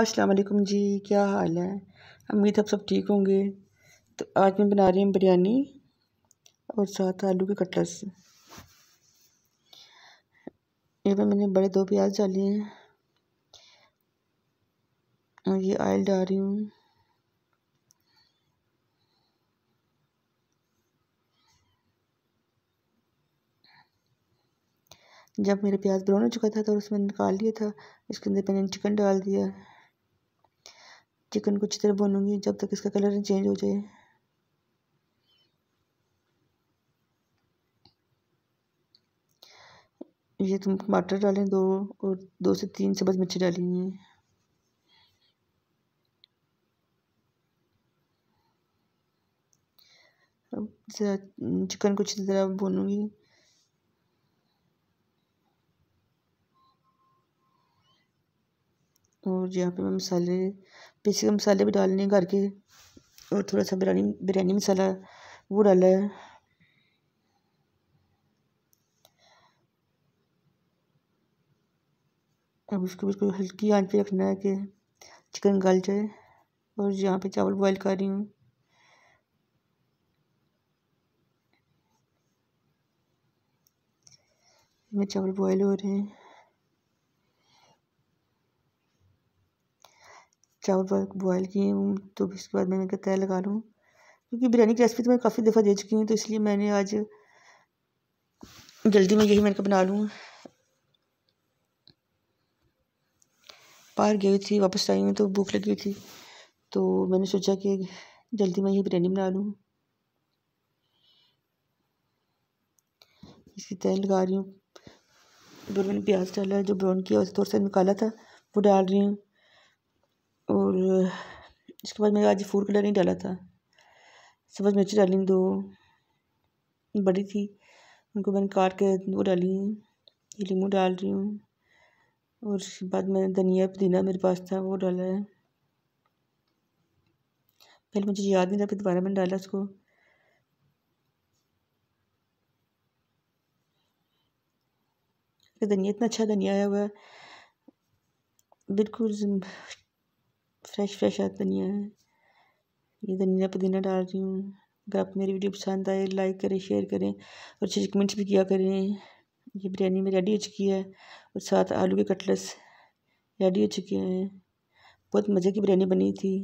अस्सलाम वालेकुम जी क्या हाल है उम्मीद आप सब ठीक होंगे तो आज मैं बना रही हूँ बिरयानी और साथ आलू के कटलस ये पर मैंने बड़े दो प्याज डाले हैं और ये आयल डाल रही हूँ जब मेरा प्याज ब्राउन हो चुका था तो उसमें निकाल लिया था इसके अंदर मैंने चिकन डाल दिया चिकन को अच्छी तरह भूनूंगी जब तक इसका कलर चेंज हो जाए ये तुम टमाटर डालें दो और दो से तीन सब्ज मिर्ची डालेंगे चिकन को अच्छी तरह भूनूंगी और यहाँ पे मैं मसाले बेसिक मसाले भी डालने घर के और थोड़ा सा बिरयानी बिरयानी मसाला वो डाला है अब उसको बिल्कुल हल्की आंच पे रखना है कि चिकन गल जाए और यहाँ पे चावल बॉईल कर रही हूँ मैं चावल बॉईल हो रहे हैं चावल बॉयल किए हूँ तो इसके बाद मैंने कहा तय लगा लूँ क्योंकि बिरयानी की रेसिपी तो मैं काफ़ी दफ़ा दे चुकी हूँ तो इसलिए मैंने आज जल्दी में यही मैंने बना लूँ पार गई थी वापस आई हूँ तो भूख लगी हुई थी तो मैंने सोचा कि जल्दी मैं यही बिरयानी बना लूँ इसकी तय लगा रही हूँ मैंने प्याज डाला जो ब्राउन किया उसे थोड़ा सा निकाला था वो डाल रही हूँ इसके बाद मैंने आज फूड कलर नहीं डाला था समझ मिर्च डाली दो बड़ी थी उनको मैंने काट के वो डाली ये लीमू डाल रही हूँ और उसके बाद मैंने धनिया पुदीना मेरे पास था वो डाला है पहले मुझे याद नहीं था फिर दोबारा मैंने डाला उसको धनिया इतना अच्छा धनिया आया हुआ है बिल्कुल फ्रेश फ्रेश है धनिया है ये धनिया पुदीना डाल रही हूँ अगर आपको मेरी वीडियो पसंद आए लाइक करें शेयर करें और अच्छे कमेंट्स भी किया करें ये बिरयानी में रेडी हो चुकी है और साथ आलू के कटलेट्स रेडी हो चुके हैं बहुत मज़े की बिरयानी बनी थी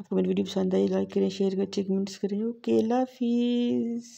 आपको मेरी वीडियो पसंद आई लाइक करें शेयर करें अच्छे कमेंट्स करें ओके लाफिज़